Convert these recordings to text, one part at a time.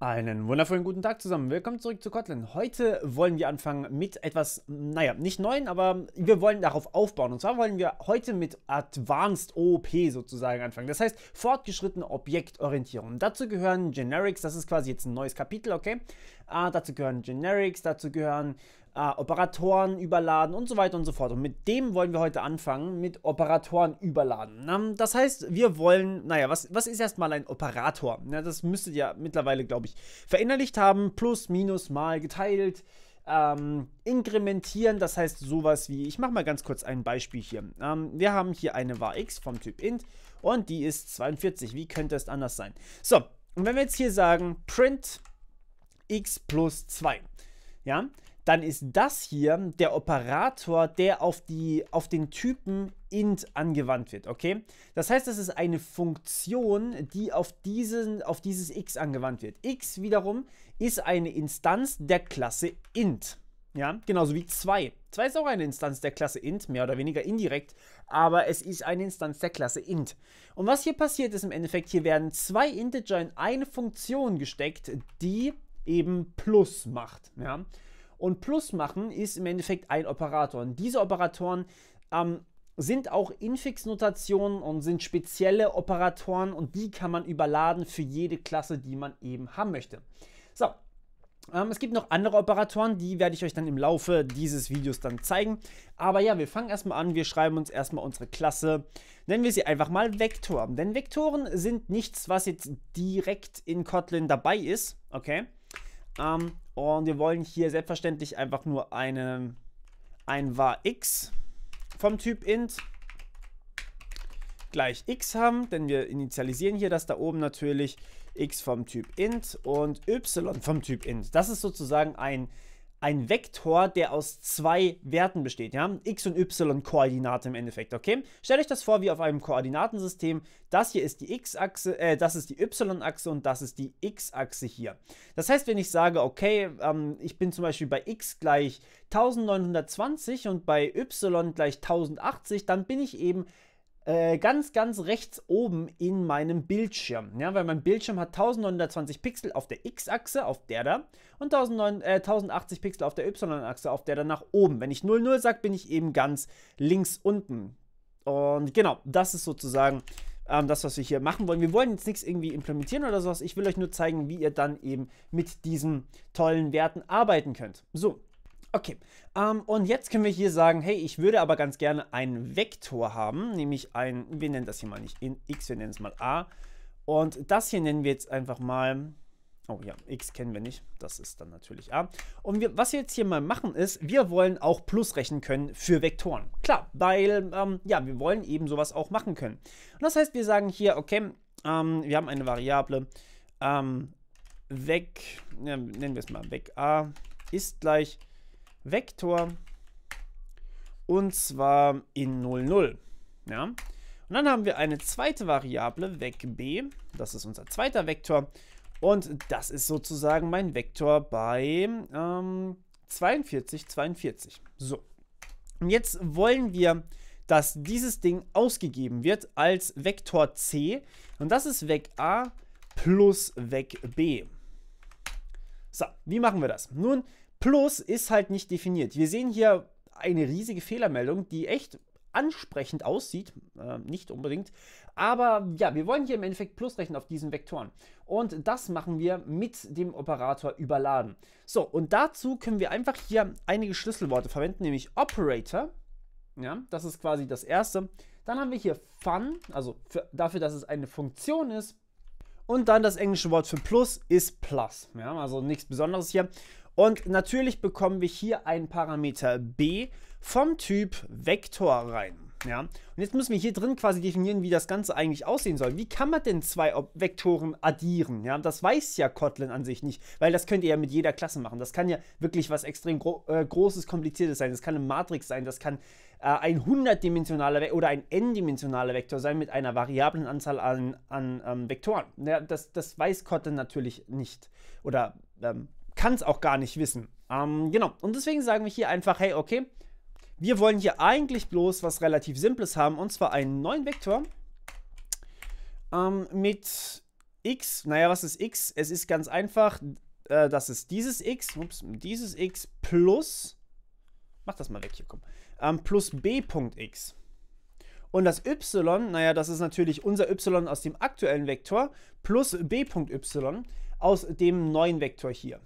Einen wundervollen guten Tag zusammen. Willkommen zurück zu Kotlin. Heute wollen wir anfangen mit etwas, naja, nicht neuen, aber wir wollen darauf aufbauen. Und zwar wollen wir heute mit Advanced OOP sozusagen anfangen. Das heißt, fortgeschrittene Objektorientierung. dazu gehören Generics, das ist quasi jetzt ein neues Kapitel, okay? Ah, dazu gehören Generics, dazu gehören äh, Operatoren überladen und so weiter und so fort. Und mit dem wollen wir heute anfangen, mit Operatoren überladen. Um, ähm, das heißt, wir wollen, naja, was, was ist erstmal ein Operator? Ja, das müsstet ihr mittlerweile, glaube ich, verinnerlicht haben, plus, minus, mal geteilt. Ähm, inkrementieren, das heißt sowas wie, ich mache mal ganz kurz ein Beispiel hier. Ähm, wir haben hier eine var x vom Typ int und die ist 42. Wie könnte es anders sein? So, und wenn wir jetzt hier sagen print x plus 2, ja, dann ist das hier der Operator, der auf, die, auf den Typen int angewandt wird, okay? Das heißt, das ist eine Funktion, die auf, diesen, auf dieses x angewandt wird. x wiederum ist eine Instanz der Klasse int, ja? Genauso wie 2. 2 ist auch eine Instanz der Klasse int, mehr oder weniger indirekt, aber es ist eine Instanz der Klasse int. Und was hier passiert ist im Endeffekt, hier werden zwei Integer in eine Funktion gesteckt, die eben plus macht, ja? Und Plus machen ist im Endeffekt ein Operator. Und diese Operatoren ähm, sind auch Infix-Notationen und sind spezielle Operatoren und die kann man überladen für jede Klasse, die man eben haben möchte. So, ähm, es gibt noch andere Operatoren, die werde ich euch dann im Laufe dieses Videos dann zeigen. Aber ja, wir fangen erstmal an, wir schreiben uns erstmal unsere Klasse, nennen wir sie einfach mal Vektor. Denn Vektoren sind nichts, was jetzt direkt in Kotlin dabei ist, okay? Ähm, und wir wollen hier selbstverständlich einfach nur eine, ein var x vom Typ int gleich x haben, denn wir initialisieren hier das da oben natürlich x vom Typ int und y vom Typ int. Das ist sozusagen ein ein Vektor, der aus zwei Werten besteht, ja, x und y-Koordinate im Endeffekt, okay? Stellt euch das vor wie auf einem Koordinatensystem. Das hier ist die x-Achse, äh, das ist die y-Achse und das ist die x-Achse hier. Das heißt, wenn ich sage, okay, ähm, ich bin zum Beispiel bei x gleich 1920 und bei y gleich 1080, dann bin ich eben äh, ganz, ganz rechts oben in meinem Bildschirm. Ja, weil mein Bildschirm hat 1920 Pixel auf der X-Achse, auf der da, und 1080 äh, Pixel auf der Y-Achse, auf der da nach oben. Wenn ich 00 sage, bin ich eben ganz links unten. Und genau, das ist sozusagen ähm, das, was wir hier machen wollen. Wir wollen jetzt nichts irgendwie implementieren oder sowas. Ich will euch nur zeigen, wie ihr dann eben mit diesen tollen Werten arbeiten könnt. So, Okay, ähm, und jetzt können wir hier sagen, hey, ich würde aber ganz gerne einen Vektor haben, nämlich ein, wir nennen das hier mal nicht in x, wir nennen es mal a. Und das hier nennen wir jetzt einfach mal, oh ja, x kennen wir nicht, das ist dann natürlich a. Und wir, was wir jetzt hier mal machen ist, wir wollen auch Plus rechnen können für Vektoren. Klar, weil, ähm, ja, wir wollen eben sowas auch machen können. Und das heißt, wir sagen hier, okay, ähm, wir haben eine Variable, ähm, weg, ja, nennen wir es mal weg a ist gleich Vektor und zwar in 0, 0. Ja? Und dann haben wir eine zweite Variable, vec b, das ist unser zweiter Vektor und das ist sozusagen mein Vektor bei ähm, 42, 42. So, und jetzt wollen wir, dass dieses Ding ausgegeben wird als Vektor c und das ist vec a plus vec b. So, wie machen wir das? Nun, Plus ist halt nicht definiert. Wir sehen hier eine riesige Fehlermeldung, die echt ansprechend aussieht, äh, nicht unbedingt, aber ja, wir wollen hier im Endeffekt Plus rechnen auf diesen Vektoren und das machen wir mit dem Operator überladen. So, und dazu können wir einfach hier einige Schlüsselworte verwenden, nämlich Operator, ja, das ist quasi das erste. Dann haben wir hier Fun, also für, dafür, dass es eine Funktion ist, und dann das englische Wort für Plus ist Plus. Ja, also nichts Besonderes hier. Und natürlich bekommen wir hier einen Parameter b vom Typ Vektor rein. Ja? Und jetzt müssen wir hier drin quasi definieren, wie das Ganze eigentlich aussehen soll. Wie kann man denn zwei Ob Vektoren addieren? Ja? Das weiß ja Kotlin an sich nicht, weil das könnt ihr ja mit jeder Klasse machen. Das kann ja wirklich was extrem gro äh, Großes, Kompliziertes sein. Das kann eine Matrix sein, das kann äh, ein hundertdimensionaler Ve oder ein n-dimensionaler Vektor sein mit einer variablen Anzahl an, an ähm, Vektoren. Ja, das, das weiß Kotlin natürlich nicht. Oder ähm, kann es auch gar nicht wissen. Ähm, genau. Und deswegen sagen wir hier einfach, hey, okay, wir wollen hier eigentlich bloß was relativ Simples haben, und zwar einen neuen Vektor ähm, mit x. Naja, was ist x? Es ist ganz einfach, äh, das ist dieses x, ups, dieses x plus, mach das mal weg hier, komm, ähm, plus b.x. Und das y, naja, das ist natürlich unser y aus dem aktuellen Vektor plus b.y aus dem neuen Vektor hier.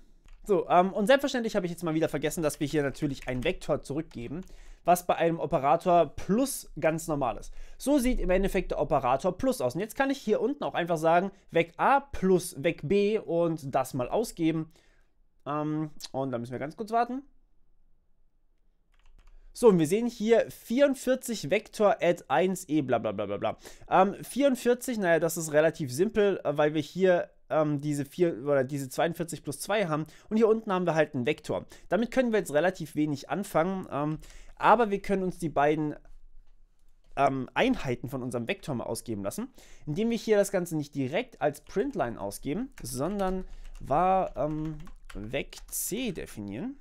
So, ähm, und selbstverständlich habe ich jetzt mal wieder vergessen, dass wir hier natürlich einen Vektor zurückgeben, was bei einem Operator plus ganz normal ist. So sieht im Endeffekt der Operator plus aus. Und jetzt kann ich hier unten auch einfach sagen, weg A plus weg B und das mal ausgeben. Ähm, und da müssen wir ganz kurz warten. So, und wir sehen hier 44 Vektor at 1e, bla bla bla bla bla. Ähm, 44, naja, das ist relativ simpel, äh, weil wir hier ähm, diese, 4, oder diese 42 plus 2 haben. Und hier unten haben wir halt einen Vektor. Damit können wir jetzt relativ wenig anfangen, ähm, aber wir können uns die beiden ähm, Einheiten von unserem Vektor mal ausgeben lassen, indem wir hier das Ganze nicht direkt als Printline ausgeben, sondern var ähm, vec c definieren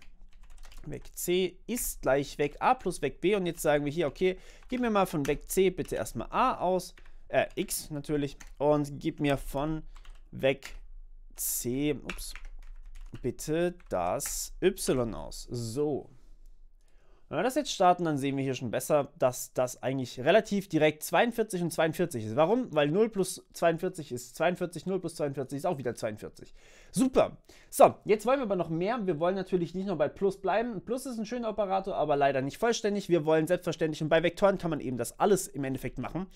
weg C ist gleich weg A plus weg B. Und jetzt sagen wir hier, okay, gib mir mal von weg C bitte erstmal A aus, äh, X natürlich. Und gib mir von weg C, ups, bitte das Y aus. So. Wenn wir das jetzt starten, dann sehen wir hier schon besser, dass das eigentlich relativ direkt 42 und 42 ist. Warum? Weil 0 plus 42 ist 42, 0 plus 42 ist auch wieder 42. Super. So, jetzt wollen wir aber noch mehr. Wir wollen natürlich nicht nur bei Plus bleiben. Plus ist ein schöner Operator, aber leider nicht vollständig. Wir wollen selbstverständlich, und bei Vektoren kann man eben das alles im Endeffekt machen.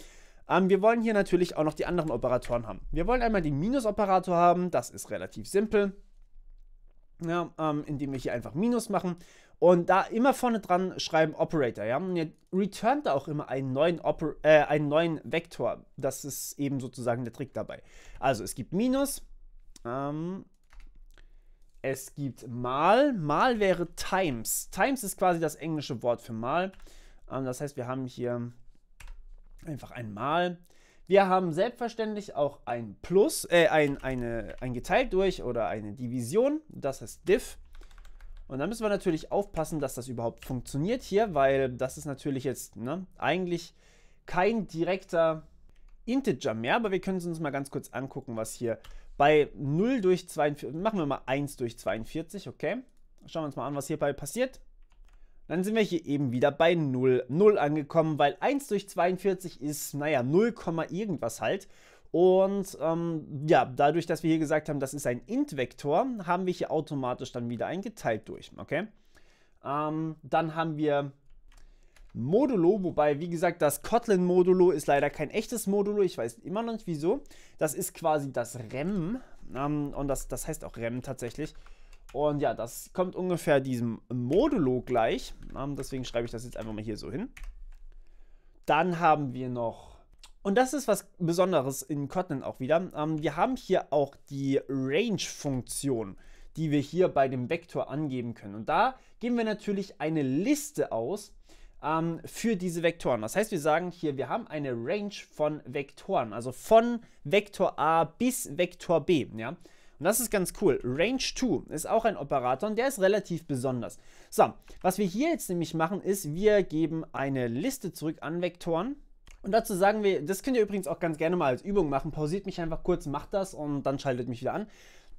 Ähm, wir wollen hier natürlich auch noch die anderen Operatoren haben. Wir wollen einmal den Minus-Operator haben, das ist relativ simpel ja, ne, ähm, indem wir hier einfach Minus machen und da immer vorne dran schreiben Operator, ja, und ihr returnt da auch immer einen neuen, Oper äh, einen neuen Vektor, das ist eben sozusagen der Trick dabei. Also es gibt Minus, ähm, es gibt mal, mal wäre times, times ist quasi das englische Wort für mal, ähm, das heißt wir haben hier einfach ein Mal wir haben selbstverständlich auch ein Plus, äh, ein, eine, ein geteilt durch oder eine Division, das heißt div. Und da müssen wir natürlich aufpassen, dass das überhaupt funktioniert hier, weil das ist natürlich jetzt ne, eigentlich kein direkter Integer mehr, aber wir können es uns mal ganz kurz angucken, was hier bei 0 durch 42, machen wir mal 1 durch 42, okay? Schauen wir uns mal an, was hierbei passiert. Dann sind wir hier eben wieder bei 0, 0 angekommen, weil 1 durch 42 ist, naja, 0, irgendwas halt. Und ähm, ja, dadurch, dass wir hier gesagt haben, das ist ein Int-Vektor, haben wir hier automatisch dann wieder ein geteilt durch, okay? Ähm, dann haben wir Modulo, wobei, wie gesagt, das Kotlin-Modulo ist leider kein echtes Modulo, ich weiß immer noch nicht wieso. Das ist quasi das REM ähm, und das, das heißt auch REM tatsächlich. Und ja, das kommt ungefähr diesem Modulo gleich. Ähm, deswegen schreibe ich das jetzt einfach mal hier so hin. Dann haben wir noch, und das ist was Besonderes in Kotlin auch wieder, ähm, wir haben hier auch die Range-Funktion, die wir hier bei dem Vektor angeben können. Und da geben wir natürlich eine Liste aus ähm, für diese Vektoren. Das heißt, wir sagen hier, wir haben eine Range von Vektoren, also von Vektor A bis Vektor B. Ja? Und das ist ganz cool. Range 2 ist auch ein Operator und der ist relativ besonders. So, was wir hier jetzt nämlich machen, ist, wir geben eine Liste zurück an Vektoren. Und dazu sagen wir, das könnt ihr übrigens auch ganz gerne mal als Übung machen. Pausiert mich einfach kurz, macht das und dann schaltet mich wieder an.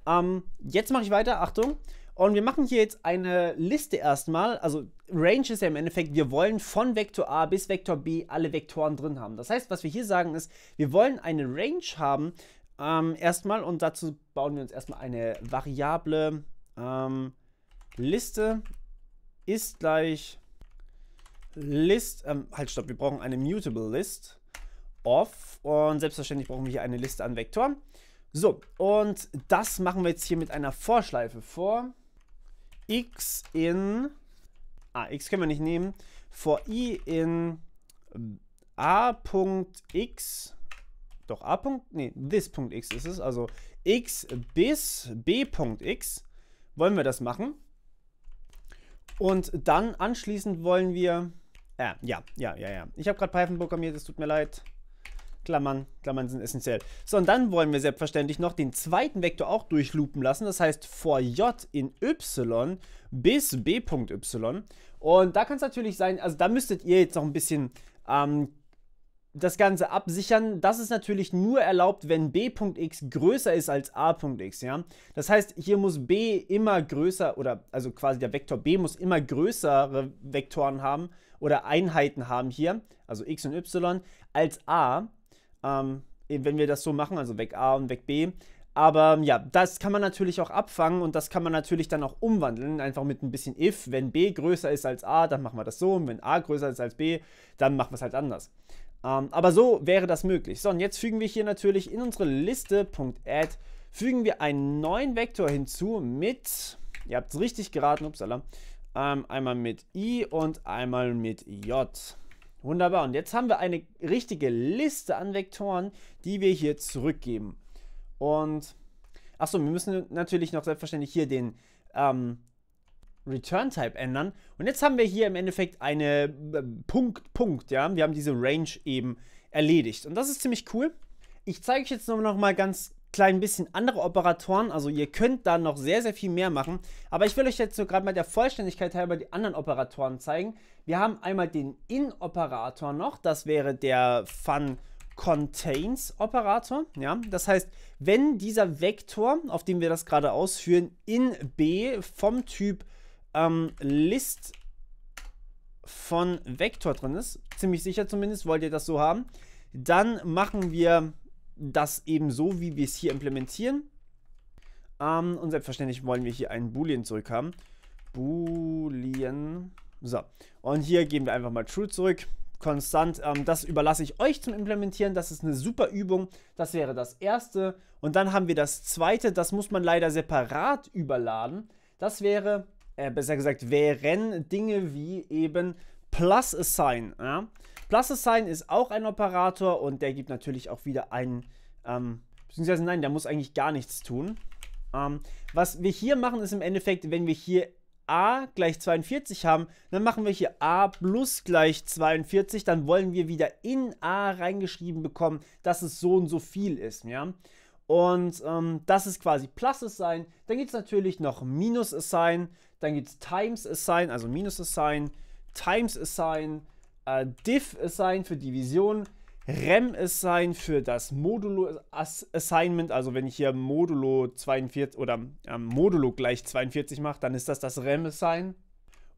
Ähm, jetzt mache ich weiter, Achtung. Und wir machen hier jetzt eine Liste erstmal. Also Range ist ja im Endeffekt, wir wollen von Vektor A bis Vektor B alle Vektoren drin haben. Das heißt, was wir hier sagen ist, wir wollen eine Range haben ähm, erstmal und dazu bauen wir uns erstmal eine Variable ähm, Liste ist gleich List, ähm, halt stopp, wir brauchen eine mutable List of und selbstverständlich brauchen wir hier eine Liste an Vektoren. So, und das machen wir jetzt hier mit einer Vorschleife vor x in ah, x können wir nicht nehmen, vor i in a.x doch a. Punkt, nee, this.x ist es, also x bis b.x wollen wir das machen. Und dann anschließend wollen wir, äh, ja, ja, ja, ja, ich habe gerade Python programmiert, es tut mir leid. Klammern, Klammern sind essentiell. So, und dann wollen wir selbstverständlich noch den zweiten Vektor auch durchlupen lassen. Das heißt, vor j in y bis b.y. Und da kann es natürlich sein, also da müsstet ihr jetzt noch ein bisschen ähm, das Ganze absichern. Das ist natürlich nur erlaubt, wenn b.x größer ist als a.x, ja. Das heißt, hier muss b immer größer oder also quasi der Vektor b muss immer größere Vektoren haben oder Einheiten haben hier, also x und y, als a, ähm, wenn wir das so machen, also weg a und weg b. Aber ähm, ja, das kann man natürlich auch abfangen und das kann man natürlich dann auch umwandeln, einfach mit ein bisschen if. Wenn b größer ist als a, dann machen wir das so und wenn a größer ist als b, dann machen wir es halt anders. Ähm, aber so wäre das möglich. So, und jetzt fügen wir hier natürlich in unsere Liste.add fügen wir einen neuen Vektor hinzu mit, ihr habt es richtig geraten, upsala, ähm, einmal mit i und einmal mit j. Wunderbar, und jetzt haben wir eine richtige Liste an Vektoren, die wir hier zurückgeben. Und, achso, wir müssen natürlich noch selbstverständlich hier den, ähm, Return-Type ändern. Und jetzt haben wir hier im Endeffekt eine ähm, Punkt, Punkt, ja. Wir haben diese Range eben erledigt. Und das ist ziemlich cool. Ich zeige euch jetzt nur noch mal ganz klein bisschen andere Operatoren. Also ihr könnt da noch sehr, sehr viel mehr machen. Aber ich will euch jetzt so gerade mal der Vollständigkeit halber die anderen Operatoren zeigen. Wir haben einmal den In-Operator noch. Das wäre der Fun Contains Operator. Ja, das heißt, wenn dieser Vektor, auf dem wir das gerade ausführen, in B vom Typ ähm, List von Vektor drin ist, ziemlich sicher zumindest, wollt ihr das so haben, dann machen wir das eben so, wie wir es hier implementieren. Ähm, und selbstverständlich wollen wir hier einen Boolean zurückhaben. Boolean. So, und hier geben wir einfach mal True zurück. Konstant, ähm, das überlasse ich euch zum Implementieren. Das ist eine super Übung. Das wäre das erste. Und dann haben wir das zweite. Das muss man leider separat überladen. Das wäre äh, besser gesagt, wären Dinge wie eben Plus Assign. Ja? Plus Assign ist auch ein Operator und der gibt natürlich auch wieder einen, ähm, beziehungsweise nein, der muss eigentlich gar nichts tun. Ähm, was wir hier machen, ist im Endeffekt, wenn wir hier a gleich 42 haben, dann machen wir hier a plus gleich 42, dann wollen wir wieder in a reingeschrieben bekommen, dass es so und so viel ist, ja. Und ähm, das ist quasi Plus Assign. Dann gibt es natürlich noch Minus Assign dann gibt es Times Assign, also Minus Assign, Times Assign, äh, Div Assign für Division, Rem Assign für das Modulo Assignment, also wenn ich hier Modulo 42 oder äh, Modulo gleich 42 mache, dann ist das das Rem Assign.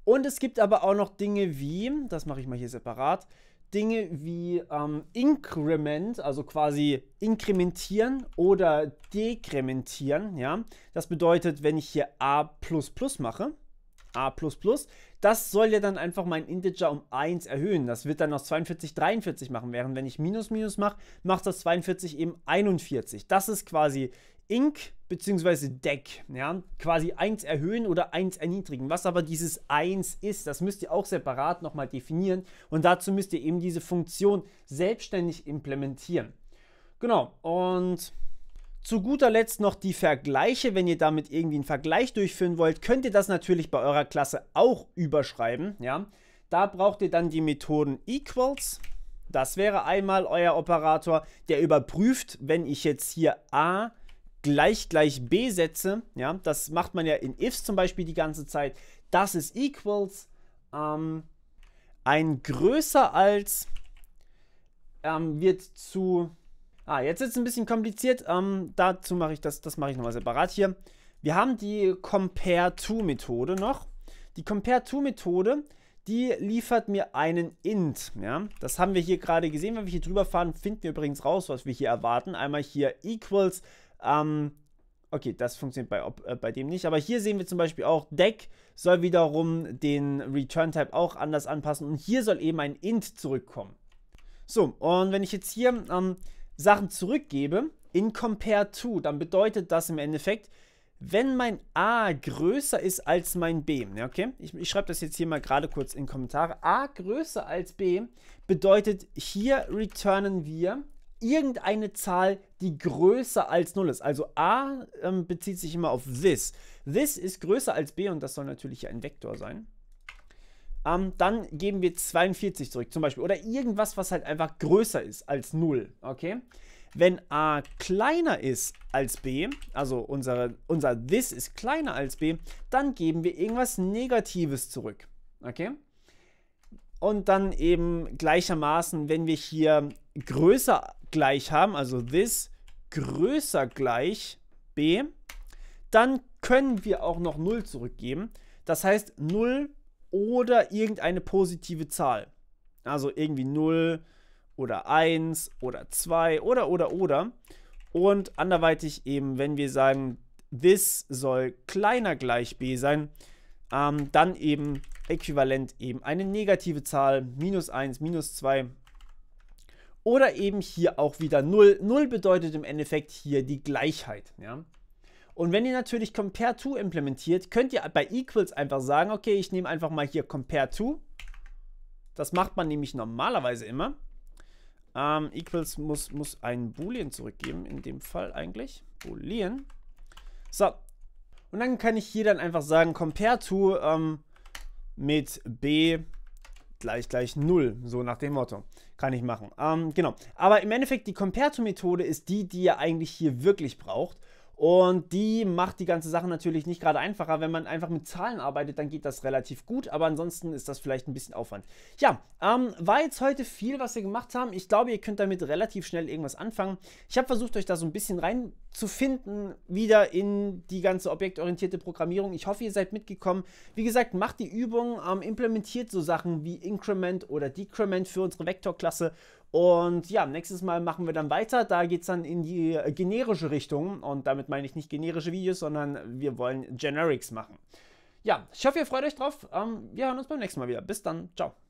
Und es gibt aber auch noch Dinge wie, das mache ich mal hier separat, Dinge wie ähm, Inkrement, also quasi inkrementieren oder dekrementieren. Ja? Das bedeutet, wenn ich hier a mache, a, das soll ja dann einfach mein Integer um 1 erhöhen. Das wird dann aus 42 43 machen, während wenn ich minus minus mache, macht das 42 eben 41. Das ist quasi Ink bzw. Deck, ja, quasi 1 erhöhen oder 1 erniedrigen. Was aber dieses 1 ist, das müsst ihr auch separat nochmal definieren und dazu müsst ihr eben diese Funktion selbstständig implementieren. Genau, und zu guter Letzt noch die Vergleiche. Wenn ihr damit irgendwie einen Vergleich durchführen wollt, könnt ihr das natürlich bei eurer Klasse auch überschreiben, ja. Da braucht ihr dann die Methoden equals, das wäre einmal euer Operator, der überprüft, wenn ich jetzt hier A gleich gleich b setze, ja, das macht man ja in ifs zum Beispiel die ganze Zeit, das ist equals ähm, ein größer als ähm, wird zu, ah, jetzt ist es ein bisschen kompliziert, ähm, dazu mache ich das, das mache ich nochmal separat hier. Wir haben die Compare-To-Methode noch. Die Compare-To-Methode, die liefert mir einen int. Ja? Das haben wir hier gerade gesehen. Wenn wir hier drüber fahren, finden wir übrigens raus, was wir hier erwarten. Einmal hier equals ähm, okay, das funktioniert bei, äh, bei dem nicht. Aber hier sehen wir zum Beispiel auch, Deck soll wiederum den Return-Type auch anders anpassen. Und hier soll eben ein Int zurückkommen. So, und wenn ich jetzt hier ähm, Sachen zurückgebe, in Compare to, dann bedeutet das im Endeffekt, wenn mein A größer ist als mein B, okay? Ich, ich schreibe das jetzt hier mal gerade kurz in Kommentare. A größer als B bedeutet, hier returnen wir irgendeine Zahl, die größer als 0 ist. Also a ähm, bezieht sich immer auf this. This ist größer als b und das soll natürlich ein Vektor sein. Ähm, dann geben wir 42 zurück zum Beispiel. Oder irgendwas, was halt einfach größer ist als 0. Okay? Wenn a kleiner ist als b, also unsere, unser this ist kleiner als b, dann geben wir irgendwas Negatives zurück. Okay? Und dann eben gleichermaßen, wenn wir hier größer gleich haben, also this größer gleich b, dann können wir auch noch 0 zurückgeben. Das heißt 0 oder irgendeine positive Zahl. Also irgendwie 0 oder 1 oder 2 oder oder oder. Und anderweitig eben, wenn wir sagen, this soll kleiner gleich b sein, ähm, dann eben äquivalent eben eine negative Zahl, minus 1, minus 2 oder eben hier auch wieder 0. 0 bedeutet im Endeffekt hier die Gleichheit. Ja? Und wenn ihr natürlich Compare to implementiert, könnt ihr bei Equals einfach sagen, okay, ich nehme einfach mal hier Compare to. Das macht man nämlich normalerweise immer. Ähm, equals muss, muss ein Boolean zurückgeben, in dem Fall eigentlich. Boolean. So. Und dann kann ich hier dann einfach sagen, compare to ähm, mit b gleich gleich 0. So nach dem Motto kann ich machen. Ähm, genau. Aber im Endeffekt, die comperto methode ist die, die ihr eigentlich hier wirklich braucht. Und die macht die ganze Sache natürlich nicht gerade einfacher. Wenn man einfach mit Zahlen arbeitet, dann geht das relativ gut. Aber ansonsten ist das vielleicht ein bisschen Aufwand. Ja, ähm, war jetzt heute viel, was wir gemacht haben. Ich glaube, ihr könnt damit relativ schnell irgendwas anfangen. Ich habe versucht, euch da so ein bisschen reinzufinden, wieder in die ganze objektorientierte Programmierung. Ich hoffe, ihr seid mitgekommen. Wie gesagt, macht die Übung, ähm, implementiert so Sachen wie Increment oder Decrement für unsere Vektorklasse und ja, nächstes Mal machen wir dann weiter. Da geht es dann in die äh, generische Richtung. Und damit meine ich nicht generische Videos, sondern wir wollen Generics machen. Ja, ich hoffe, ihr freut euch drauf. Ähm, wir hören uns beim nächsten Mal wieder. Bis dann. Ciao.